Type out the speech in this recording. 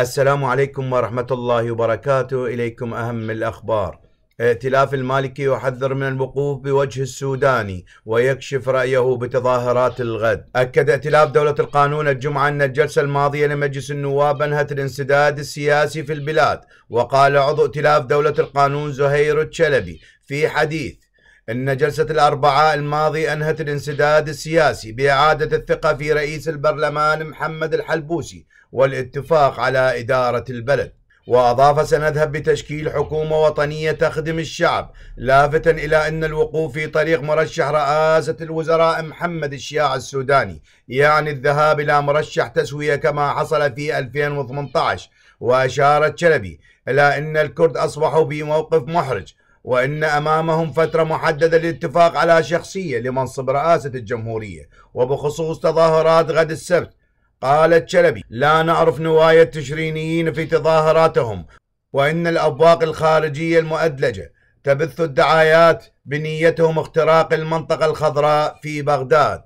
السلام عليكم ورحمة الله وبركاته إليكم أهم الأخبار ائتلاف المالكي يحذر من الوقوف بوجه السوداني ويكشف رأيه بتظاهرات الغد أكد ائتلاف دولة القانون الجمعة أن الجلسة الماضية لمجلس النواب أنهت الانسداد السياسي في البلاد وقال عضو ائتلاف دولة القانون زهير الشلبي في حديث إن جلسة الأربعاء الماضي أنهت الانسداد السياسي بإعادة الثقة في رئيس البرلمان محمد الحلبوسي والاتفاق على إدارة البلد وأضاف سنذهب بتشكيل حكومة وطنية تخدم الشعب لافتا إلى أن الوقوف في طريق مرشح رئاسة الوزراء محمد الشياع السوداني يعني الذهاب إلى مرشح تسوية كما حصل في 2018 وأشارت شلبي إلى أن الكرد أصبحوا بموقف محرج وإن أمامهم فترة محددة للاتفاق على شخصية لمنصب رئاسة الجمهورية وبخصوص تظاهرات غد السبت قالت شلبي لا نعرف نوايا التشرينيين في تظاهراتهم وإن الأبواق الخارجية المؤدلجة تبث الدعايات بنيتهم اختراق المنطقة الخضراء في بغداد